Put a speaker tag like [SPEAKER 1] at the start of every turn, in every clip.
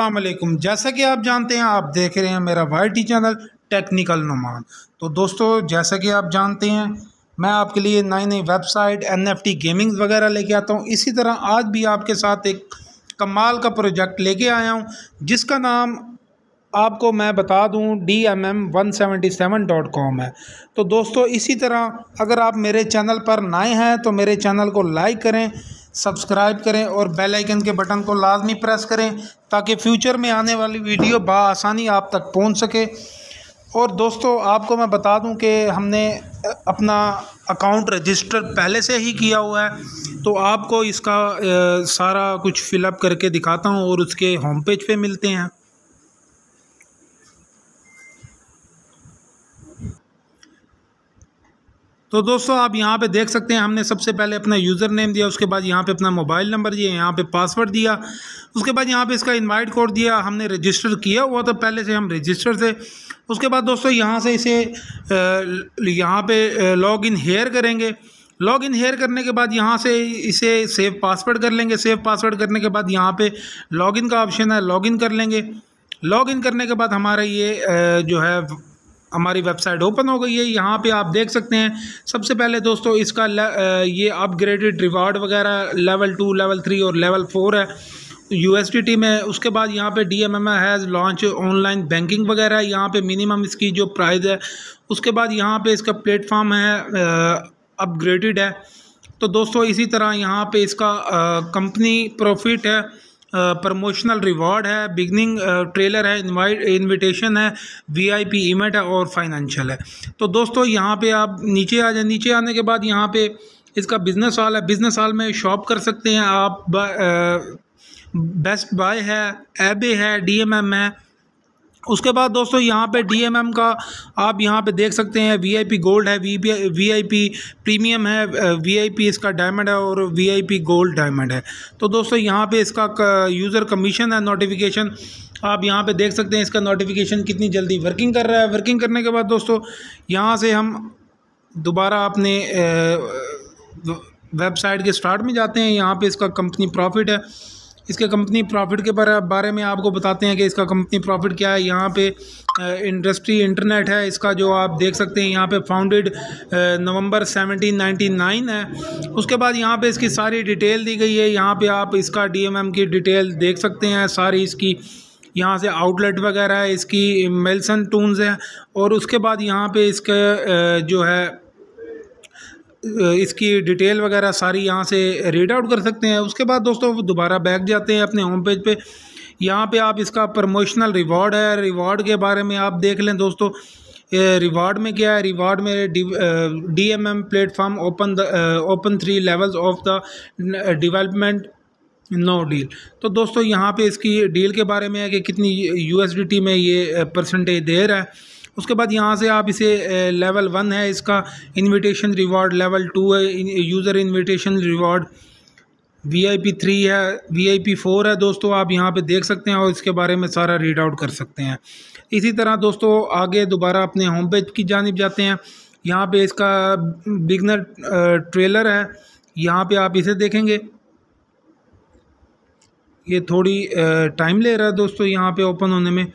[SPEAKER 1] अल्लाम जैसा कि आप जानते हैं आप देख रहे हैं मेरा वाई चैनल टेक्निकल नुमान तो दोस्तों जैसा कि आप जानते हैं मैं आपके लिए नई नई website N F T gamings वगैरह लेके आता हूँ इसी तरह आज भी आपके साथ एक कमाल का प्रोजेक्ट लेके आया हूँ जिसका नाम आपको मैं बता दूं D M M one seventy seven dot com है तो दोस्तों इसी तरह अगर आप मेरे चैनल पर नए हैं तो मेरे चैनल को लाइक करें सब्सक्राइब करें और बेल आइकन के बटन को लाजमी प्रेस करें ताकि फ्यूचर में आने वाली वीडियो बसानी आप तक पहुंच सके और दोस्तों आपको मैं बता दूं कि हमने अपना अकाउंट रजिस्टर पहले से ही किया हुआ है तो आपको इसका सारा कुछ फिलअप करके दिखाता हूं और उसके होम पेज पे मिलते हैं तो दोस्तों आप यहाँ पे देख सकते हैं हमने सबसे पहले अपना यूज़र नेम दिया उसके बाद यहाँ पे अपना मोबाइल नंबर दिया यहाँ पे पासवर्ड दिया उसके बाद यहाँ पे इसका इनवाइट कोड दिया हमने रजिस्टर किया हुआ था पहले से हम रजिस्टर थे उसके बाद दोस्तों यहाँ से इसे यहाँ पे लॉग इन हेयर करेंगे लॉग इन हेयर करने के बाद यहाँ से इसे सेव पासवर्ड कर लेंगे सेव पासवर्ड करने के बाद यहाँ पर लॉगिन का ऑप्शन है लॉगिन कर लेंगे लॉग इन करने के बाद हमारा ये जो है हमारी वेबसाइट ओपन हो गई है यहाँ पे आप देख सकते हैं सबसे पहले दोस्तों इसका ये अपग्रेडेड रिवार्ड वगैरह लेवल टू लेवल थ्री और लेवल फोर है यू एस टी में उसके बाद यहाँ पे D M M has launch online banking वगैरह है यहाँ पे मिनिमम इसकी जो प्राइस है उसके बाद यहाँ पे इसका प्लेटफॉर्म है अपग्रेडेड है तो दोस्तों इसी तरह यहाँ पे इसका कंपनी प्रॉफिट है प्रमोशनल रिवॉर्ड है बिगनिंग ट्रेलर है इनविटेशन है वीआईपी इवेंट है और फाइनेंशियल है तो दोस्तों यहाँ पे आप नीचे आ जाए नीचे आने के बाद यहाँ पे इसका बिज़नेस हॉल है बिज़नेस हॉल में शॉप कर सकते हैं आप बेस्ट बाय है एबे है डीएमएम है उसके बाद दोस्तों यहाँ पे डीएमएम का आप यहाँ पे देख सकते हैं वीआईपी गोल्ड है वी वीआईपी प्रीमियम है वीआईपी इसका डायमंड है और वीआईपी गोल्ड डायमंड है तो दोस्तों यहाँ पे इसका यूज़र कमीशन है नोटिफिकेशन आप यहाँ पे देख सकते हैं इसका नोटिफिकेशन कितनी जल्दी वर्किंग कर रहा है वर्किंग करने के बाद दोस्तों यहाँ से हम दोबारा अपने वेबसाइट के स्टार्ट में जाते हैं यहाँ पर इसका कंपनी प्रॉफिट है इसके कंपनी प्रॉफिट के बारे में आपको बताते हैं कि इसका कंपनी प्रॉफिट क्या है यहाँ पे इंडस्ट्री इंटरनेट है इसका जो आप देख सकते हैं यहाँ पे फाउंडेड नवंबर 1799 है उसके बाद यहाँ पे इसकी सारी डिटेल दी गई है यहाँ पे आप इसका डीएमएम की डिटेल देख सकते हैं सारी इसकी यहाँ से आउटलेट वगैरह है इसकी मेलसन टूनस हैं और उसके बाद यहाँ पर इसके जो है इसकी डिटेल वगैरह सारी यहाँ से रीड आउट कर सकते हैं उसके बाद दोस्तों दोबारा बैक जाते हैं अपने होम पेज पे यहाँ पर आप इसका प्रमोशनल रिवॉर्ड है रिवॉर्ड के बारे में आप देख लें दोस्तों रिवॉर्ड में क्या है रिवॉर्ड में D M M platform open the open three levels of the development no deal तो दोस्तों यहाँ पे इसकी डील के बारे में है कि कितनी यूएसडीटी में ये परसेंटेज दे रहा है उसके बाद यहाँ से आप इसे लेवल वन है इसका इनविटेशन रिवॉर्ड लेवल टू है user invitation reward V I P three है वी आई पी फोर है दोस्तों आप यहाँ पे देख सकते हैं और इसके बारे में सारा रीड आउट कर सकते हैं इसी तरह दोस्तों आगे दोबारा अपने होम पेज की जानब जाते हैं यहाँ पर इसका बिगनर ट्रेलर है यहाँ पर आप इसे देखेंगे ये थोड़ी टाइम ले रहा है दोस्तों यहाँ पे ओपन होने में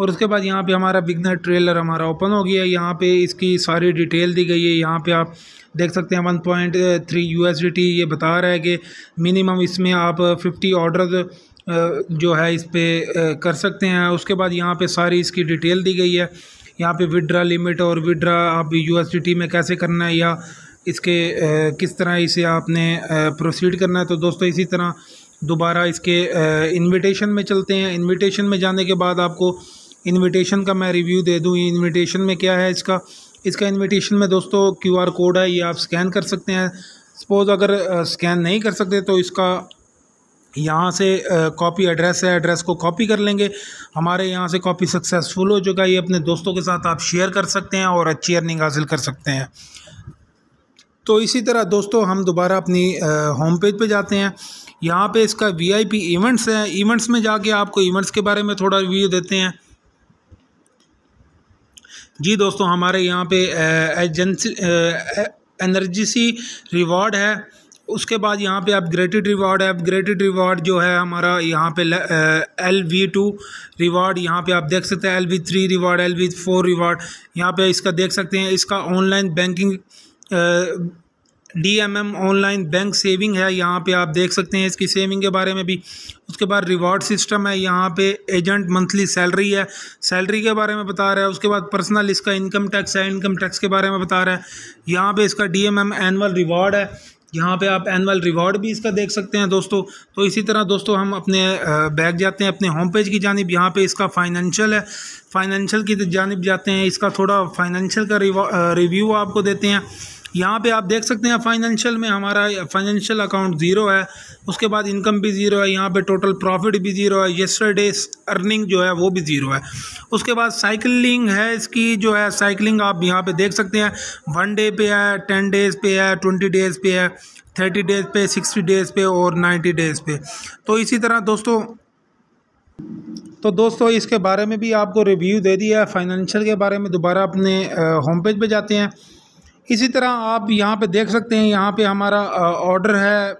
[SPEAKER 1] और उसके बाद यहाँ पे हमारा बिगनर ट्रेलर हमारा ओपन हो गया है यहाँ पे इसकी सारी डिटेल दी गई है यहाँ पे आप देख सकते हैं वन पॉइंट थ्री यू ये बता रहा है कि मिनिमम इसमें आप फिफ्टी ऑर्डर जो है इस पर कर सकते हैं उसके बाद यहाँ पे सारी इसकी डिटेल दी गई है यहाँ पे विड्रा लिमिट और विड्रा आप यू में कैसे करना है या इसके किस तरह इसे आपने प्रोसीड करना है तो दोस्तों इसी तरह दोबारा इसके इनविटेशन में चलते हैं इनविटेशन में जाने के बाद आपको इनविटेशन का मैं रिव्यू दे दूँ इनविटेशन में क्या है इसका इसका इनविटेशन में दोस्तों क्यूआर कोड है ये आप स्कैन कर सकते हैं सपोज़ अगर स्कैन नहीं कर सकते तो इसका यहाँ से कॉपी एड्रेस है एड्रेस को कॉपी कर लेंगे हमारे यहाँ से कॉपी सक्सेसफुल हो चुका है ये अपने दोस्तों के साथ आप शेयर कर सकते हैं और अच्छी अर्निंग हासिल कर सकते हैं तो इसी तरह दोस्तों हम दोबारा अपनी होम पेज पे जाते हैं यहाँ पे इसका वीआईपी इवेंट्स है इवेंट्स में जाके आपको इवेंट्स के बारे में थोड़ा रिव्यू देते हैं जी दोस्तों हमारे यहाँ पे एजेंसी एनर्जी सी रिवॉर्ड है उसके बाद यहाँ पे अपग्रेडेड रिवॉर्ड है अपग्रेडेड रिवॉर्ड जो है हमारा यहाँ पे एल वी टू रिवॉर्ड यहाँ पे आप देख सकते हैं L V three reward L V four reward यहाँ पे इसका देख सकते हैं इसका online banking D M M online bank saving है यहाँ पे आप देख सकते हैं इसकी सेविंग के बारे में भी उसके बाद रिवॉर्ड सिस्टम है यहाँ पे एजेंट मंथली सैलरी है सैलरी के बारे में बता रहा है उसके बाद पर्सनल इसका इनकम टैक्स है इनकम टैक्स के बारे में बता रहा है यहाँ पे इसका D M M annual reward है यहाँ पे आप एनुअल रिवॉर्ड भी इसका देख सकते हैं दोस्तों तो इसी तरह दोस्तों हम अपने बैग जाते हैं अपने होम पेज की जानब यहाँ पे इसका फाइनेंशियल है फाइनेंशियल की जानब जाते हैं इसका थोड़ा फाइनेंशियल का रिव्यू आपको देते हैं यहाँ पे आप देख सकते हैं फाइनेंशियल में हमारा फाइनेंशियल अकाउंट ज़ीरो है उसके बाद इनकम भी ज़ीरो है यहाँ पे टोटल प्रॉफिट भी ज़ीरो है येस्टरडे अर्निंग जो है वो भी ज़ीरो है उसके बाद साइकिलिंग है इसकी जो है साइकिलिंग आप यहाँ पे देख सकते हैं वन डे पे है टेन डेज़ पे है ट्वेंटी डेज़ पे है थर्टी डेज़ पे सिक्सटी डेज़ पे और नाइन्टी डेज़ पे तो इसी तरह दोस्तों तो दोस्तों इसके बारे में भी आपको रिव्यू दे दिया है फाइनेंशियल के बारे में दोबारा अपने होम पेज पर जाते हैं इसी तरह आप यहाँ पे देख सकते हैं यहाँ पे हमारा ऑर्डर है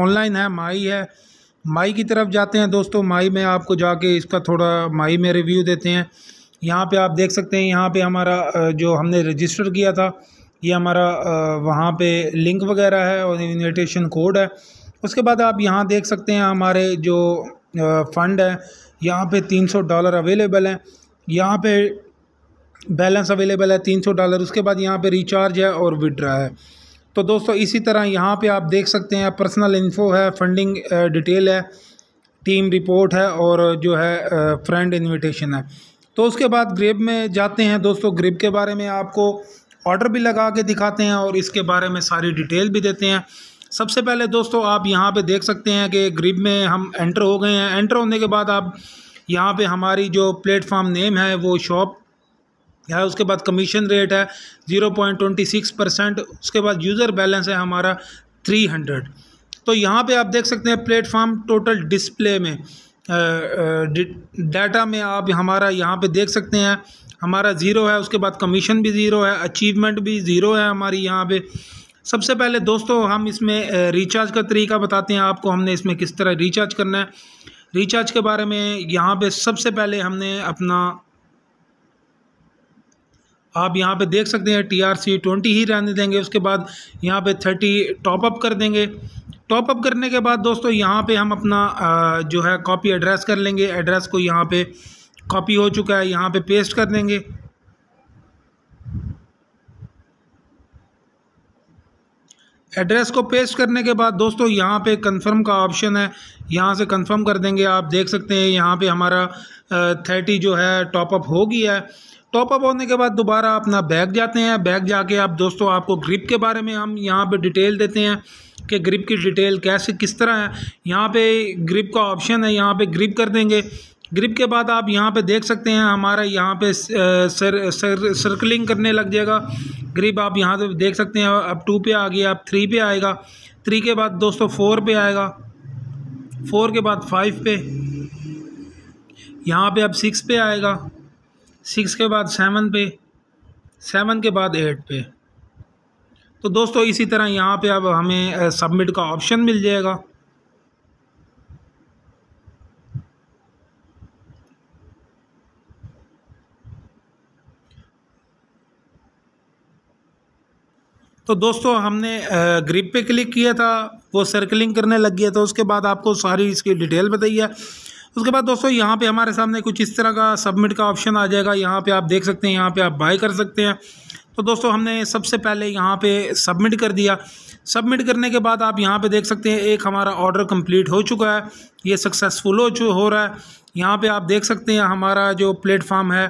[SPEAKER 1] ऑनलाइन है माई है माई की तरफ जाते हैं दोस्तों माई में आपको जाके इसका थोड़ा माई में रिव्यू देते हैं यहाँ पे आप देख सकते हैं यहाँ पे हमारा जो हमने रजिस्टर किया था ये हमारा वहाँ पे लिंक वगैरह है और इन्विटेशन कोड है उसके बाद आप यहाँ देख सकते हैं हमारे जो फ़ंड है यहाँ पर तीन डॉलर अवेलेबल हैं यहाँ पर बैलेंस अवेलेबल है तीन सौ डॉलर उसके बाद यहाँ पे रिचार्ज है और विड्रा है तो दोस्तों इसी तरह यहाँ पे आप देख सकते हैं पर्सनल इन्फो है फंडिंग डिटेल है टीम रिपोर्ट है और जो है फ्रेंड इनविटेशन है तो उसके बाद ग्रिप में जाते हैं दोस्तों ग्रिप के बारे में आपको ऑर्डर भी लगा के दिखाते हैं और इसके बारे में सारी डिटेल भी देते हैं सबसे पहले दोस्तों आप यहाँ पे देख सकते हैं कि ग्रिप में हम एंटर हो गए हैं एंटर होने के बाद आप यहाँ पे हमारी जो प्लेटफॉर्म नेम है वो शॉप है उसके बाद कमीशन रेट है zero point twenty six percent उसके बाद यूज़र बैलेंस है हमारा थ्री हंड्रेड तो यहाँ पे आप देख सकते हैं प्लेटफॉर्म टोटल डिस्प्ले में डाटा में आप हमारा यहाँ पे देख सकते हैं हमारा ज़ीरो है उसके बाद कमीशन भी ज़ीरो है अचीवमेंट भी ज़ीरो है हमारी यहाँ पर सबसे पहले दोस्तों हम इसमें रिचार्ज का तरीका बताते हैं आपको हमने इसमें किस तरह रिचार्ज करना है रिचार्ज के बारे में यहाँ पे सबसे पहले हमने अपना आप यहाँ पे देख सकते हैं टी आर सी ट्वेंटी ही रहने देंगे उसके बाद यहाँ पे थर्टी टॉपअप कर देंगे टॉपअप करने के बाद दोस्तों यहाँ पे हम अपना जो है कॉपी एड्रेस कर लेंगे एड्रेस को यहाँ पे कॉपी हो चुका है यहाँ पे पेस्ट कर देंगे एड्रेस को पेस्ट करने के बाद दोस्तों यहाँ पे कंफर्म का ऑप्शन है यहाँ से कंफर्म कर देंगे आप देख सकते हैं यहाँ पे हमारा थर्टी जो है टॉपअप हो गया है टॉपअप होने के बाद दोबारा अपना बैग जाते हैं बैग जाके आप दोस्तों आपको ग्रिप के बारे में हम यहाँ पे डिटेल देते हैं कि ग्रिप की डिटेल कैसे किस तरह है यहाँ पे ग्रिप का ऑप्शन है यहाँ पे ग्रिप कर देंगे ग्रिप के बाद आप यहाँ पे देख सकते हैं हमारा यहाँ पे सर, सर सर्कलिंग करने लग जाएगा ग्रिप आप यहाँ पे देख सकते हैं अब टू पे आ गया अब थ्री पे आएगा थ्री के बाद दोस्तों फोर पे आएगा फोर के बाद फाइव पे यहाँ पे अब सिक्स पे आएगा सिक्स के बाद सेवन पे सेवन के बाद एट पे तो दोस्तों इसी तरह यहाँ पे अब हमें सबमिट का ऑप्शन मिल जाएगा तो दोस्तों हमने ग्रिप पे क्लिक किया था वो सर्कलिंग करने लग गया था उसके बाद आपको सारी इसकी डिटेल बताई है उसके बाद दोस्तों यहाँ पे हमारे सामने कुछ इस तरह का सबमिट का ऑप्शन आ जाएगा यहाँ पे आप देख सकते हैं यहाँ पे आप बाय कर सकते हैं तो दोस्तों हमने सबसे पहले यहाँ पे सबमिट कर दिया सबमिट करने के बाद आप यहाँ पे देख सकते हैं एक हमारा ऑर्डर कंप्लीट हो चुका है ये सक्सेसफुल हो हो रहा है यहाँ पे आप देख सकते हैं हमारा जो प्लेटफार्म है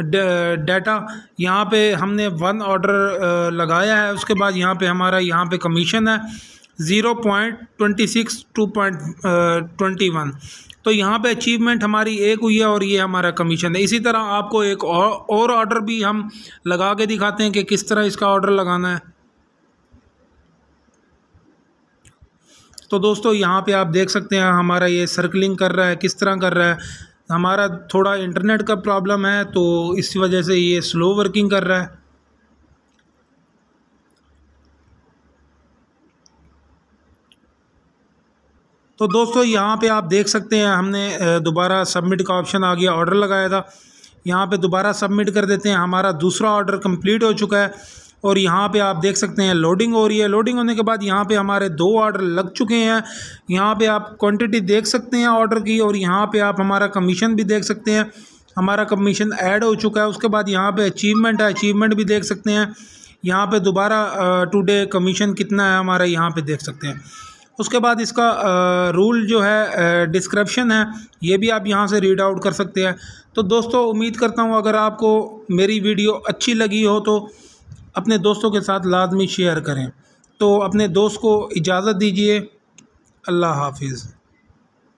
[SPEAKER 1] डाटा यहाँ पे हमने वन ऑर्डर लगाया है उसके बाद यहाँ पे हमारा यहाँ पे कमीशन है zero point twenty six to point twenty one तो यहाँ पे अचीवमेंट हमारी एक हुई है और ये हमारा कमीशन है इसी तरह आपको एक और ऑर्डर भी हम लगा के दिखाते हैं कि किस तरह इसका ऑर्डर लगाना है तो दोस्तों यहाँ पे आप देख सकते हैं हमारा ये सर्कलिंग कर रहा है किस तरह कर रहा है हमारा थोड़ा इंटरनेट का प्रॉब्लम है तो इस वजह से ये स्लो वर्किंग कर रहा है तो दोस्तों यहाँ पे आप देख सकते हैं हमने दोबारा सबमिट का ऑप्शन आ गया ऑर्डर लगाया था यहाँ पे दोबारा सबमिट कर देते हैं हमारा दूसरा ऑर्डर कंप्लीट हो चुका है और यहाँ पे आप देख सकते हैं लोडिंग हो रही है लोडिंग होने के बाद यहाँ पे हमारे दो ऑर्डर लग चुके हैं यहाँ पे आप क्वांटिटी देख सकते हैं ऑर्डर की और यहाँ पे आप हमारा कमीशन भी देख सकते हैं हमारा कमीशन ऐड हो चुका है उसके बाद यहाँ पे अचीवमेंट है अचीवमेंट भी देख सकते हैं यहाँ पर दोबारा टूडे कमीशन कितना है हमारा यहाँ पर देख सकते हैं उसके बाद इसका रूल जो है डिस्क्रिप्शन है ये भी आप यहाँ से रीड आउट कर सकते हैं तो दोस्तों उम्मीद करता हूँ अगर आपको मेरी वीडियो अच्छी लगी हो तो अपने दोस्तों के साथ लाजमी शेयर करें तो अपने दोस्त को इजाज़त दीजिए अल्लाह हाफिज़